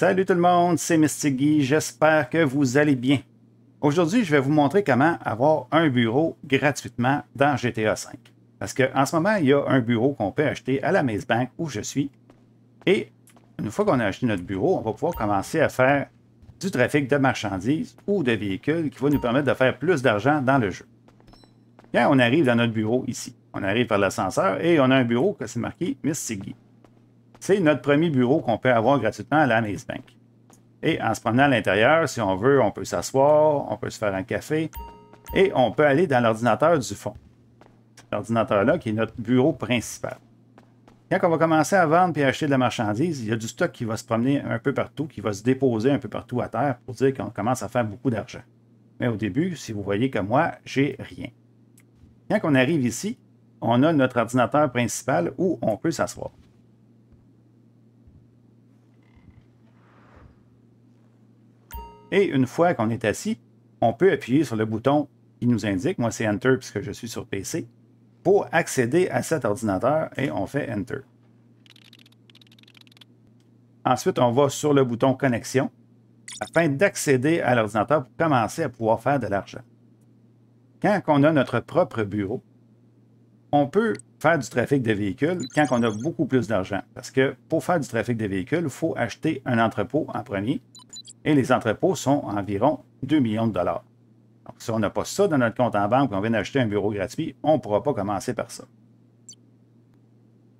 Salut tout le monde, c'est Mister Guy, j'espère que vous allez bien. Aujourd'hui, je vais vous montrer comment avoir un bureau gratuitement dans GTA V. Parce qu'en ce moment, il y a un bureau qu'on peut acheter à la Maze Bank où je suis. Et une fois qu'on a acheté notre bureau, on va pouvoir commencer à faire du trafic de marchandises ou de véhicules qui va nous permettre de faire plus d'argent dans le jeu. Bien, on arrive dans notre bureau ici, on arrive par l'ascenseur et on a un bureau que c'est marqué Miss Guy. C'est notre premier bureau qu'on peut avoir gratuitement à la Maze Bank. Et en se promenant à l'intérieur, si on veut, on peut s'asseoir, on peut se faire un café et on peut aller dans l'ordinateur du fond. L'ordinateur-là qui est notre bureau principal. Quand on va commencer à vendre et acheter de la marchandise, il y a du stock qui va se promener un peu partout, qui va se déposer un peu partout à terre pour dire qu'on commence à faire beaucoup d'argent. Mais au début, si vous voyez que moi, j'ai rien. Quand on arrive ici, on a notre ordinateur principal où on peut s'asseoir. Et une fois qu'on est assis, on peut appuyer sur le bouton qui nous indique, moi c'est Enter puisque je suis sur PC, pour accéder à cet ordinateur et on fait Enter. Ensuite, on va sur le bouton Connexion afin d'accéder à l'ordinateur pour commencer à pouvoir faire de l'argent. Quand on a notre propre bureau, on peut faire du trafic de véhicules quand on a beaucoup plus d'argent. Parce que pour faire du trafic de véhicules, il faut acheter un entrepôt en premier et les entrepôts sont environ 2 millions de dollars. Donc, si on n'a pas ça dans notre compte en banque, qu'on vient d'acheter un bureau gratuit, on ne pourra pas commencer par ça.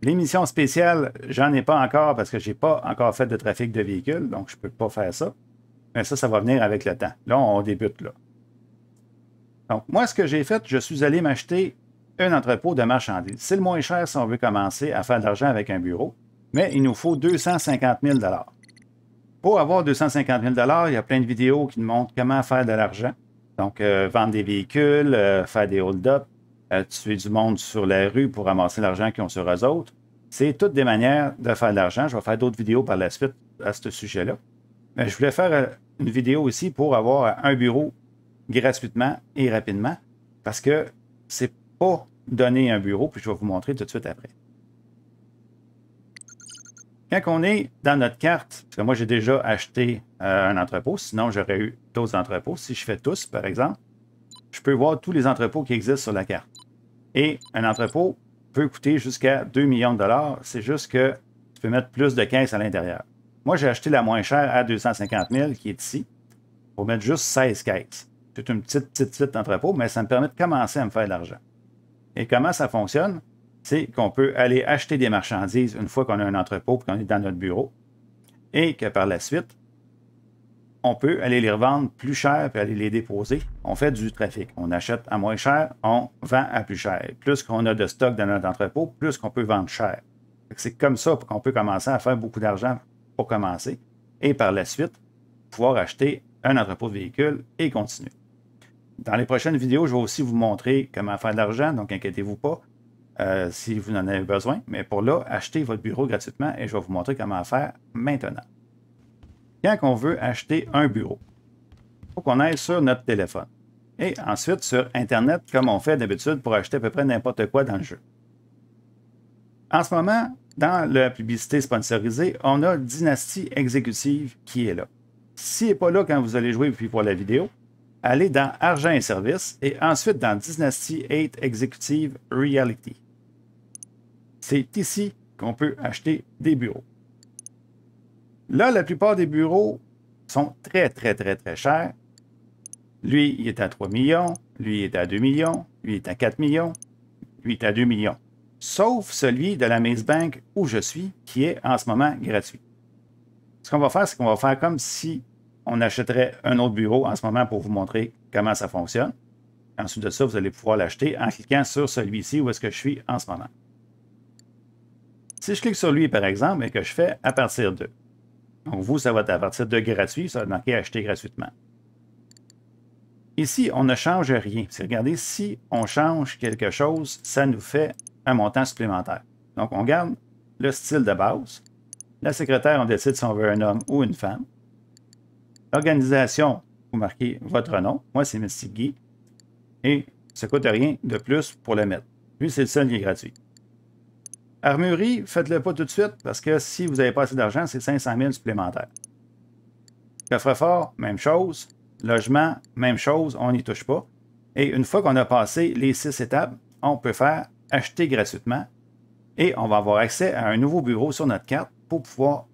L'émission spéciale, j'en ai pas encore parce que je n'ai pas encore fait de trafic de véhicules, donc je ne peux pas faire ça. Mais ça, ça va venir avec le temps. Là, on débute là. Donc, moi, ce que j'ai fait, je suis allé m'acheter un entrepôt de marchandises. C'est le moins cher si on veut commencer à faire de l'argent avec un bureau, mais il nous faut 250 000 pour avoir 250 000 il y a plein de vidéos qui nous montrent comment faire de l'argent. Donc, euh, vendre des véhicules, euh, faire des hold-up, euh, tuer du monde sur la rue pour ramasser l'argent qu'ils ont sur eux autres. C'est toutes des manières de faire de l'argent. Je vais faire d'autres vidéos par la suite à ce sujet-là. Mais je voulais faire une vidéo aussi pour avoir un bureau gratuitement et rapidement parce que c'est pas donner un bureau, puis je vais vous montrer tout de suite après. Quand on est dans notre carte, parce que moi j'ai déjà acheté euh, un entrepôt, sinon j'aurais eu d'autres entrepôts. Si je fais tous, par exemple, je peux voir tous les entrepôts qui existent sur la carte. Et un entrepôt peut coûter jusqu'à 2 millions de dollars. C'est juste que tu peux mettre plus de caisses à l'intérieur. Moi, j'ai acheté la moins chère à 250 000 qui est ici pour mettre juste 16 caisses. C'est une petite, petite, petite entrepôt, mais ça me permet de commencer à me faire de l'argent. Et comment ça fonctionne? c'est qu'on peut aller acheter des marchandises une fois qu'on a un entrepôt et qu'on est dans notre bureau et que par la suite, on peut aller les revendre plus cher puis aller les déposer. On fait du trafic. On achète à moins cher, on vend à plus cher. Plus qu'on a de stock dans notre entrepôt, plus qu'on peut vendre cher. C'est comme ça qu'on peut commencer à faire beaucoup d'argent pour commencer et par la suite pouvoir acheter un entrepôt de véhicule et continuer. Dans les prochaines vidéos, je vais aussi vous montrer comment faire de l'argent, donc inquiétez-vous pas. Euh, si vous en avez besoin. Mais pour là, achetez votre bureau gratuitement et je vais vous montrer comment faire maintenant. Quand on veut acheter un bureau, il faut qu'on aille sur notre téléphone. Et ensuite sur Internet, comme on fait d'habitude pour acheter à peu près n'importe quoi dans le jeu. En ce moment, dans la publicité sponsorisée, on a Dynasty Exécutive qui est là. S'il n'est pas là quand vous allez jouer puis voir la vidéo, allez dans Argent et Services et ensuite dans Dynasty 8 Executive Reality. C'est ici qu'on peut acheter des bureaux. Là, la plupart des bureaux sont très, très, très, très chers. Lui, il est à 3 millions, lui il est à 2 millions, lui il est à 4 millions, lui il est à 2 millions. Sauf celui de la Maze Bank où je suis, qui est en ce moment gratuit. Ce qu'on va faire, c'est qu'on va faire comme si on achèterait un autre bureau en ce moment pour vous montrer comment ça fonctionne. Ensuite de ça, vous allez pouvoir l'acheter en cliquant sur celui-ci où est-ce que je suis en ce moment. Si je clique sur lui, par exemple, et que je fais à partir de, donc vous, ça va être à partir de gratuit, ça va marqué « acheter gratuitement. Ici, on ne change rien. Regardez, si on change quelque chose, ça nous fait un montant supplémentaire. Donc, on garde le style de base. La secrétaire, on décide si on veut un homme ou une femme. L'organisation, vous marquez votre nom. Moi, c'est Mystique Guy. Et ça ne coûte rien de plus pour le mettre. Lui, c'est le seul qui est gratuit. Armurerie, faites-le pas tout de suite parce que si vous n'avez pas assez d'argent, c'est 500 000 supplémentaires. Coffre-fort, même chose. Logement, même chose, on n'y touche pas. Et une fois qu'on a passé les six étapes, on peut faire acheter gratuitement et on va avoir accès à un nouveau bureau sur notre carte pour pouvoir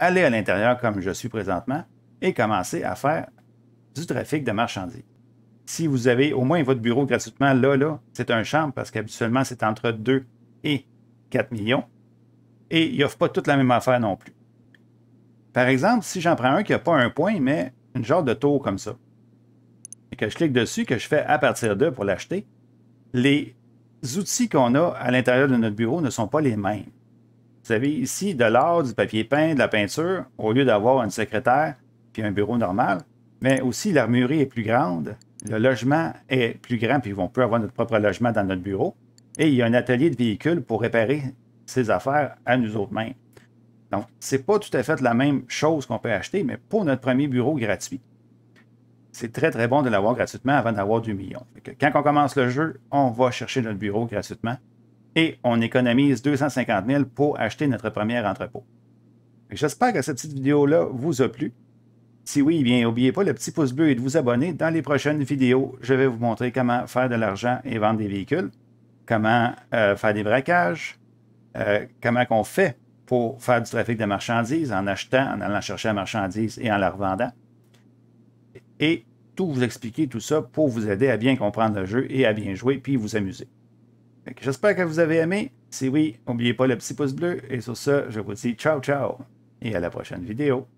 aller à l'intérieur comme je suis présentement et commencer à faire du trafic de marchandises. Si vous avez au moins votre bureau gratuitement là, là, c'est un champ parce qu'habituellement c'est entre 2 et 4 millions. Et ils a pas toute la même affaire non plus. Par exemple, si j'en prends un qui n'a pas un point, mais une genre de taux comme ça, et que je clique dessus, que je fais à partir d'eux pour l'acheter, les outils qu'on a à l'intérieur de notre bureau ne sont pas les mêmes. Vous savez, ici, de l'art, du papier peint, de la peinture, au lieu d'avoir une secrétaire puis un bureau normal, mais aussi l'armurerie est plus grande, le logement est plus grand, puis on peut avoir notre propre logement dans notre bureau. Et il y a un atelier de véhicules pour réparer ses affaires à nous autres mêmes. Donc, ce n'est pas tout à fait la même chose qu'on peut acheter, mais pour notre premier bureau gratuit, c'est très très bon de l'avoir gratuitement avant d'avoir du million. quand on commence le jeu, on va chercher notre bureau gratuitement et on économise 250 000 pour acheter notre premier entrepôt. J'espère que cette petite vidéo-là vous a plu. Si oui, bien n'oubliez pas le petit pouce bleu et de vous abonner. Dans les prochaines vidéos, je vais vous montrer comment faire de l'argent et vendre des véhicules comment euh, faire des braquages, euh, comment qu'on fait pour faire du trafic de marchandises en achetant, en allant chercher la marchandise et en la revendant. Et tout vous expliquer, tout ça, pour vous aider à bien comprendre le jeu et à bien jouer, puis vous amuser. J'espère que vous avez aimé. Si oui, n'oubliez pas le petit pouce bleu. Et sur ce, je vous dis ciao ciao et à la prochaine vidéo.